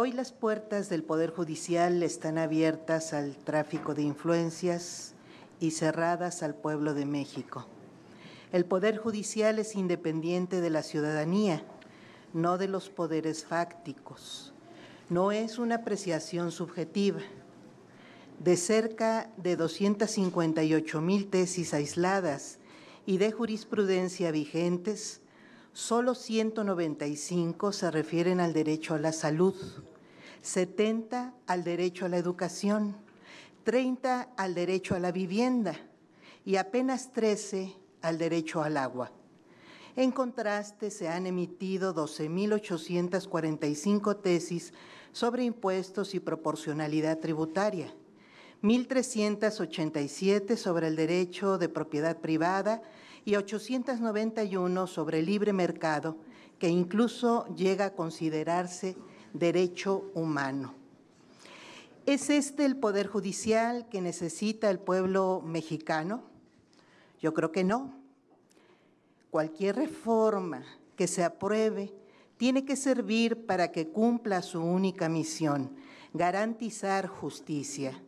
Hoy las puertas del Poder Judicial están abiertas al tráfico de influencias y cerradas al pueblo de México. El Poder Judicial es independiente de la ciudadanía, no de los poderes fácticos. No es una apreciación subjetiva. De cerca de 258 mil tesis aisladas y de jurisprudencia vigentes, solo 195 se refieren al derecho a la salud, 70 al derecho a la educación, 30 al derecho a la vivienda y apenas 13 al derecho al agua. En contraste, se han emitido 12.845 tesis sobre impuestos y proporcionalidad tributaria, 1.387 sobre el derecho de propiedad privada y 891 sobre el libre mercado, que incluso llega a considerarse derecho humano. ¿Es este el poder judicial que necesita el pueblo mexicano? Yo creo que no. Cualquier reforma que se apruebe tiene que servir para que cumpla su única misión, garantizar justicia.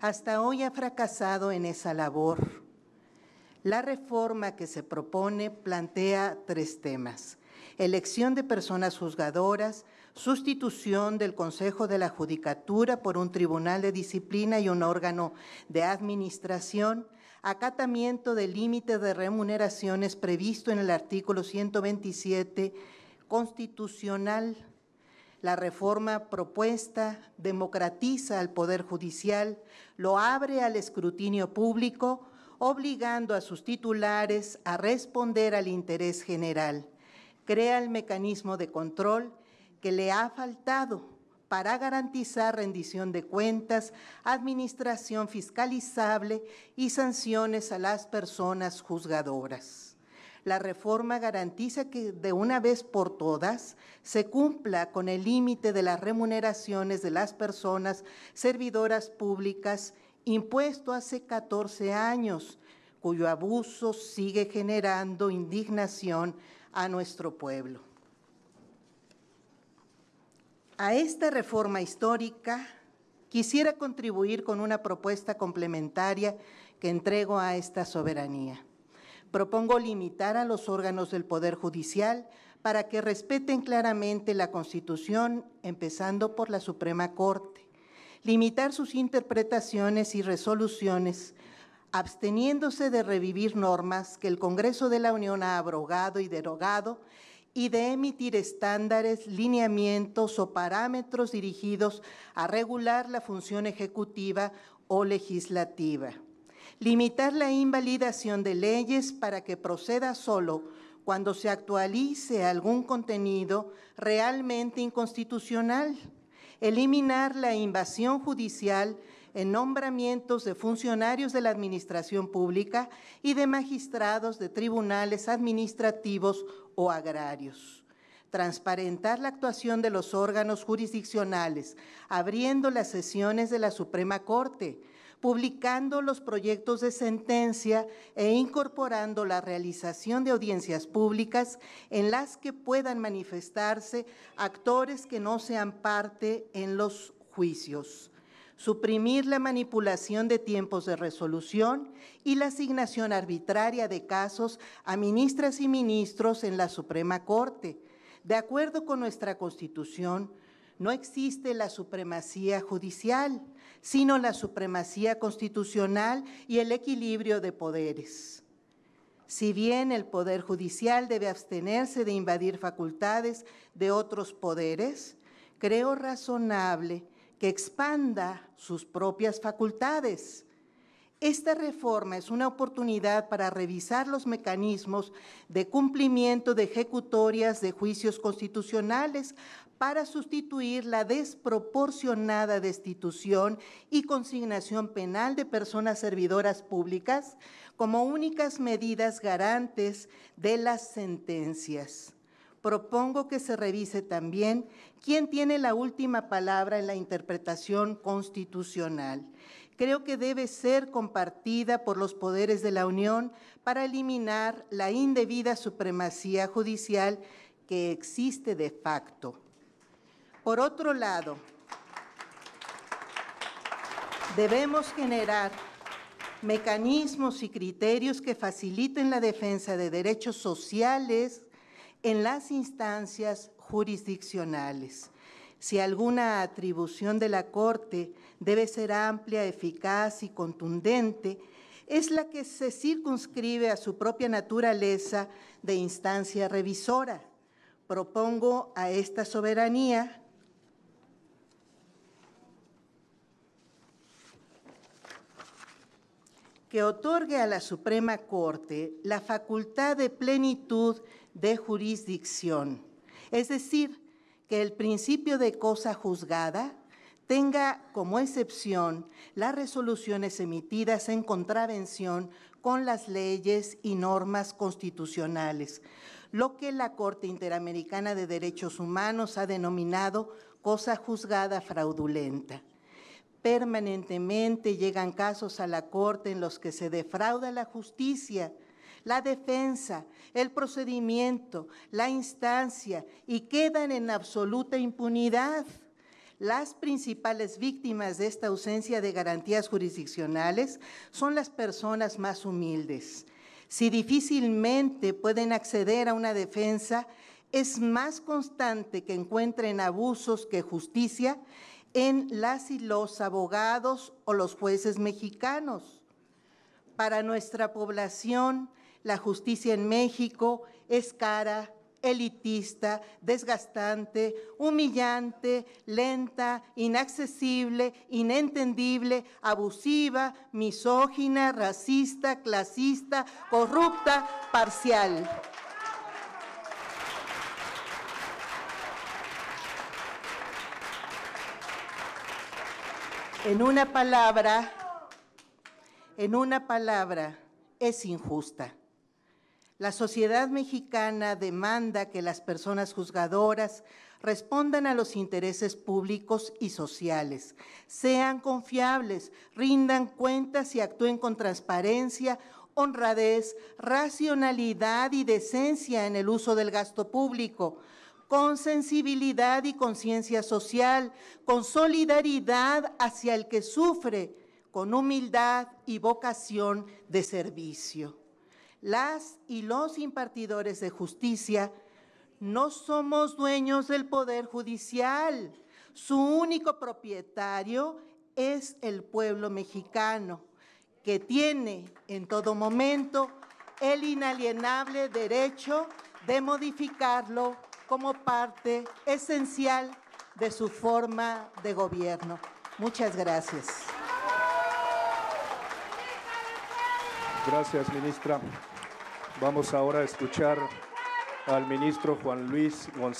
Hasta hoy ha fracasado en esa labor. La reforma que se propone plantea tres temas. Elección de personas juzgadoras, sustitución del Consejo de la Judicatura por un Tribunal de Disciplina y un órgano de administración, acatamiento del límite de remuneraciones previsto en el artículo 127 constitucional. La reforma propuesta democratiza al Poder Judicial, lo abre al escrutinio público, obligando a sus titulares a responder al interés general. Crea el mecanismo de control que le ha faltado para garantizar rendición de cuentas, administración fiscalizable y sanciones a las personas juzgadoras. La reforma garantiza que de una vez por todas se cumpla con el límite de las remuneraciones de las personas servidoras públicas impuesto hace 14 años, cuyo abuso sigue generando indignación a nuestro pueblo. A esta reforma histórica quisiera contribuir con una propuesta complementaria que entrego a esta soberanía. Propongo limitar a los órganos del Poder Judicial para que respeten claramente la Constitución, empezando por la Suprema Corte, limitar sus interpretaciones y resoluciones, absteniéndose de revivir normas que el Congreso de la Unión ha abrogado y derogado, y de emitir estándares, lineamientos o parámetros dirigidos a regular la función ejecutiva o legislativa. Limitar la invalidación de leyes para que proceda solo cuando se actualice algún contenido realmente inconstitucional. Eliminar la invasión judicial en nombramientos de funcionarios de la administración pública y de magistrados de tribunales administrativos o agrarios transparentar la actuación de los órganos jurisdiccionales, abriendo las sesiones de la Suprema Corte, publicando los proyectos de sentencia e incorporando la realización de audiencias públicas en las que puedan manifestarse actores que no sean parte en los juicios suprimir la manipulación de tiempos de resolución y la asignación arbitraria de casos a ministras y ministros en la Suprema Corte. De acuerdo con nuestra Constitución, no existe la supremacía judicial, sino la supremacía constitucional y el equilibrio de poderes. Si bien el Poder Judicial debe abstenerse de invadir facultades de otros poderes, creo razonable que expanda sus propias facultades. Esta reforma es una oportunidad para revisar los mecanismos de cumplimiento de ejecutorias de juicios constitucionales para sustituir la desproporcionada destitución y consignación penal de personas servidoras públicas como únicas medidas garantes de las sentencias propongo que se revise también quién tiene la última palabra en la interpretación constitucional. Creo que debe ser compartida por los poderes de la Unión para eliminar la indebida supremacía judicial que existe de facto. Por otro lado, debemos generar mecanismos y criterios que faciliten la defensa de derechos sociales en las instancias jurisdiccionales. Si alguna atribución de la Corte debe ser amplia, eficaz y contundente, es la que se circunscribe a su propia naturaleza de instancia revisora. Propongo a esta soberanía que otorgue a la Suprema Corte la facultad de plenitud de jurisdicción, es decir, que el principio de cosa juzgada tenga como excepción las resoluciones emitidas en contravención con las leyes y normas constitucionales, lo que la Corte Interamericana de Derechos Humanos ha denominado cosa juzgada fraudulenta. Permanentemente llegan casos a la Corte en los que se defrauda la justicia, la defensa, el procedimiento, la instancia y quedan en absoluta impunidad. Las principales víctimas de esta ausencia de garantías jurisdiccionales son las personas más humildes. Si difícilmente pueden acceder a una defensa, es más constante que encuentren abusos que justicia en las y los abogados o los jueces mexicanos. Para nuestra población, la justicia en México es cara, elitista, desgastante, humillante, lenta, inaccesible, inentendible, abusiva, misógina, racista, clasista, corrupta, parcial. en una palabra, en una palabra, es injusta. La sociedad mexicana demanda que las personas juzgadoras respondan a los intereses públicos y sociales, sean confiables, rindan cuentas y actúen con transparencia, honradez, racionalidad y decencia en el uso del gasto público, con sensibilidad y conciencia social, con solidaridad hacia el que sufre, con humildad y vocación de servicio. Las y los impartidores de justicia no somos dueños del poder judicial. Su único propietario es el pueblo mexicano, que tiene en todo momento el inalienable derecho de modificarlo como parte esencial de su forma de gobierno. Muchas gracias. Gracias, ministra. Vamos ahora a escuchar al ministro Juan Luis González.